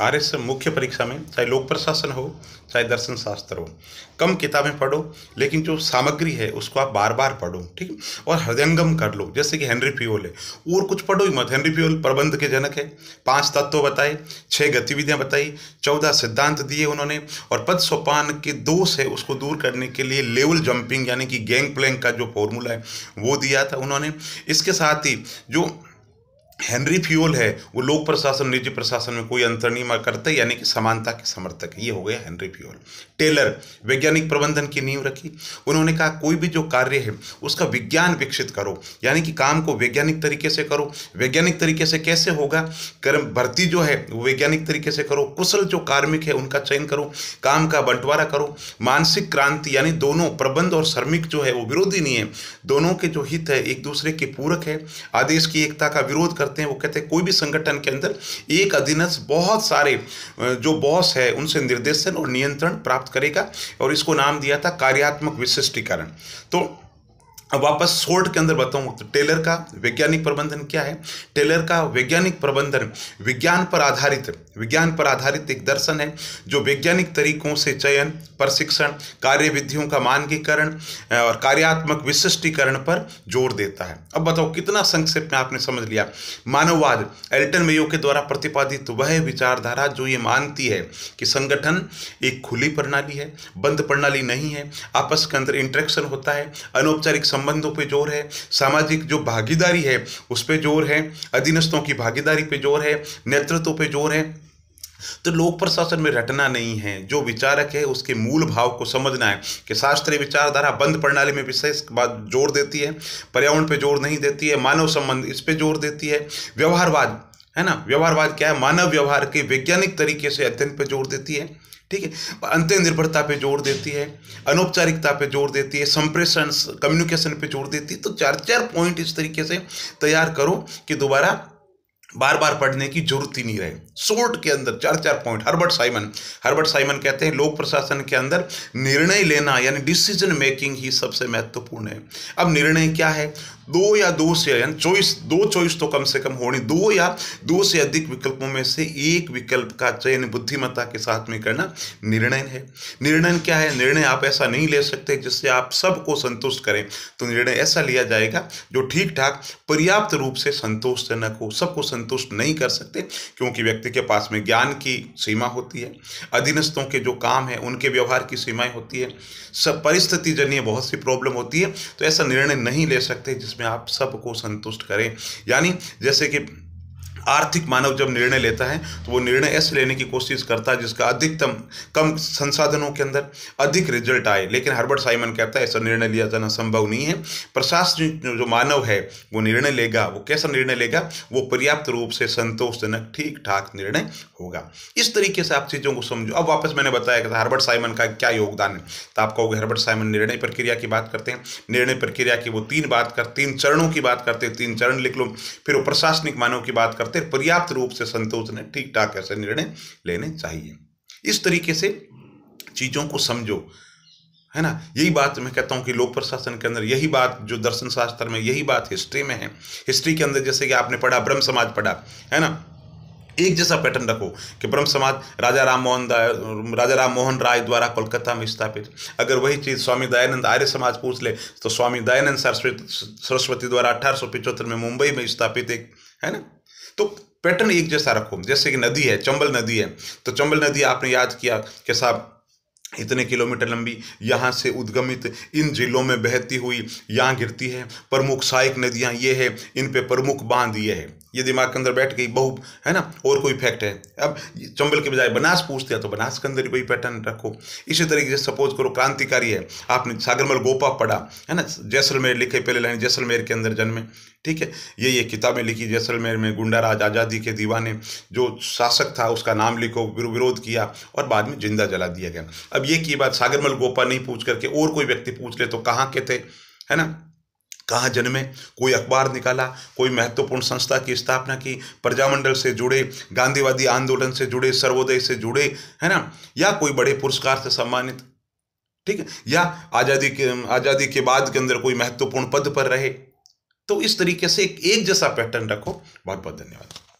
R S मुख्य परीक्षा में चाहे लोक प्रशासन हो चाहे दर्शन शास्त्र हो कम किताबें पढ़ो लेकिन जो सामग्री है उसको आप बार बार पढ़ो ठीक और हृदयंगम कर लो जैसे कि हेनरी फ्योल है और कुछ पढ़ो ही मत हेनरी फ्योल प्रबंध के जनक है पांच तत्व बताए छह गतिविधियां बताई चौदह सिद्धांत दिए उन्होंने और पद सोपान के दोष है उसको दूर करने के लिए लेवल जंपिंग यानी कि गैंग प्लैंग का जो फॉर्मूला है वो दिया था उन्होंने इसके साथ ही जो हेनरी फ्यूल है वो लोक प्रशासन निजी प्रशासन में कोई अंतर नहीं करते यानी कि समानता के समर्थक ये हो गया हेनरी फ्यूल टेलर वैज्ञानिक प्रबंधन की नींव रखी उन्होंने कहा कोई भी जो कार्य है उसका विज्ञान विकसित करो यानी कि काम को वैज्ञानिक तरीके से करो वैज्ञानिक तरीके से कैसे होगा कर्म भर्ती जो है वो वैज्ञानिक तरीके से करो कुशल जो कार्मिक है उनका चयन करो काम का बंटवारा करो मानसिक क्रांति यानी दोनों प्रबंध और श्रमिक जो है वो विरोधी नहीं है दोनों के जो हित है एक दूसरे के पूरक है आदेश की एकता का विरोध करते हैं वो कहते हैं कोई भी संगठन के अंदर एक अधीनस्थ बहुत सारे जो बॉस है उनसे निर्देशन और नियंत्रण प्राप्त करेगा और इसको नाम दिया था कार्यात्मक विशिष्टीकरण तो अब वापस शोर्ट के अंदर बताऊं तो टेलर का वैज्ञानिक प्रबंधन क्या है टेलर का वैज्ञानिक प्रबंधन विज्ञान पर आधारित विज्ञान पर आधारित एक दर्शन है जो वैज्ञानिक तरीकों से चयन प्रशिक्षण कार्य विधियों का मानकीकरण और कार्यात्मक विशिष्टीकरण पर जोर देता है अब बताओ कितना संक्षेप में आपने समझ लिया मानववाद एल्टन मेयो के द्वारा प्रतिपादित वह विचारधारा जो ये मानती है कि संगठन एक खुली प्रणाली है बंद प्रणाली नहीं है आपस के अंदर इंट्रैक्शन होता है अनौपचारिक संबंधों पे जोर है सामाजिक जो भागीदारी है उस पर जोर है अधीनस्थों की भागीदारी पे जोर है नेतृत्व पे जोर है तो लोक प्रशासन में रटना नहीं है जो विचारक है उसके मूल भाव को समझना है कि शास्त्रीय विचारधारा बंद प्रणाली में विशेष बात जोर देती है पर्यावरण पे जोर नहीं देती है मानव संबंध इस पे जोर देती है व्यवहारवाद है ना व्यवहारवाद क्या है मानव व्यवहार के वैज्ञानिक तरीके से अध्ययन पर जोर देती है ठीक है निर्भरता पे जोर देती है अनौपचारिकता पे जोर देती है संप्रेषण कम्युनिकेशन पे जोर देती है तो चार चार पॉइंट इस तरीके से तैयार करो कि दोबारा बार बार पढ़ने की जरूरत ही नहीं रहे शोर्ट के अंदर चार चार point Herbert Simon Herbert Simon कहते हैं लोक प्रशासन के अंदर निर्णय लेना यानी डिसीजन मेकिंग ही सबसे महत्वपूर्ण है अब निर्णय क्या है दो या दो से यानी चॉइस दो चॉइस तो कम से कम होनी दो या दो से अधिक विकल्पों में से एक विकल्प का चयन बुद्धिमत्ता के साथ में करना निर्णय है निर्णय क्या है निर्णय आप ऐसा नहीं ले सकते जिससे आप सबको संतुष्ट करें तो निर्णय ऐसा लिया जाएगा जो ठीक ठाक पर्याप्त रूप से संतोषजनक हो सबको संतुष्ट नहीं कर सकते क्योंकि व्यक्ति के पास में ज्ञान की सीमा होती है अधीनस्थों के जो काम है उनके व्यवहार की सीमाएं होती है सब परिस्थिति जनिए बहुत सी प्रॉब्लम होती है तो ऐसा निर्णय नहीं ले सकते जिसमें जिसमें आप सबको संतुष्ट करें यानी जैसे कि आर्थिक मानव जब निर्णय लेता है तो वो निर्णय ऐसे लेने की कोशिश करता है जिसका अधिकतम कम संसाधनों के अंदर अधिक रिजल्ट आए लेकिन हर्बर्ट साइमन कहता है ऐसा निर्णय लिया जाना संभव नहीं है प्रशासनिक जो मानव है वो निर्णय लेगा वो कैसा निर्णय लेगा वो पर्याप्त रूप से संतोषजनक ठीक ठाक निर्णय होगा इस तरीके से आप चीज़ों को समझो अब वापस मैंने बताया था हर्बर्ट साइमन का क्या योगदान है तो आप कहोगे हर्बर्ट साइमन निर्णय प्रक्रिया की बात करते हैं निर्णय प्रक्रिया की वो तीन बात कर तीन चरणों की बात करते हैं तीन चरण लिख लो फिर वो प्रशासनिक मानव की बात करते करते पर्याप्त रूप से संतोष ने ठीक ठाक ऐसे निर्णय लेने चाहिए इस तरीके से चीज़ों को समझो है ना यही बात मैं कहता हूँ कि लोक प्रशासन के अंदर यही बात जो दर्शन शास्त्र में यही बात हिस्ट्री में है हिस्ट्री के अंदर जैसे कि आपने पढ़ा ब्रह्म समाज पढ़ा है ना एक जैसा पैटर्न रखो कि ब्रह्म समाज राजा राम मोहन राजा राम मोहन राय द्वारा कोलकाता में स्थापित अगर वही चीज़ स्वामी दयानंद आर्य समाज पूछ ले तो स्वामी दयानंद सरस्वती सरस्वती द्वारा अठारह में मुंबई में स्थापित एक है ना तो पैटर्न एक जैसा रखो जैसे कि नदी है चंबल नदी है तो चंबल नदी आपने याद किया कि साहब इतने किलोमीटर लंबी यहाँ से उद्गमित इन जिलों में बहती हुई यहाँ गिरती है प्रमुख सहायक नदियाँ ये है इन पे प्रमुख बांध ये है ये दिमाग के अंदर बैठ गई बहु है ना और कोई फैक्ट है अब चंबल के बजाय बनास पूछते हैं तो बनास के अंदर कोई पैटर्न रखो इसी तरीके से सपोज करो क्रांतिकारी है आपने सागरमल गोपा पढ़ा है ना जैसलमेर लिखे पहले लाइन जैसलमेर के अंदर जन्मे ठीक है ये ये किताबें लिखी जैसलमेर में गुंडा राज आज़ादी के दीवाने जो शासक था उसका नाम लिखो विरोध किया और बाद में जिंदा जला दिया गया अब ये की बात सागरमल गोपा नहीं पूछ करके और कोई व्यक्ति पूछ ले तो कहाँ के थे है ना कहाँ जन्मे कोई अखबार निकाला कोई महत्वपूर्ण संस्था की स्थापना की प्रजामंडल से जुड़े गांधीवादी आंदोलन से जुड़े सर्वोदय से जुड़े है ना या कोई बड़े पुरस्कार से सम्मानित ठीक है या आज़ादी के आज़ादी के बाद के अंदर कोई महत्वपूर्ण पद पर रहे तो इस तरीके से एक, एक जैसा पैटर्न रखो बहुत बहुत धन्यवाद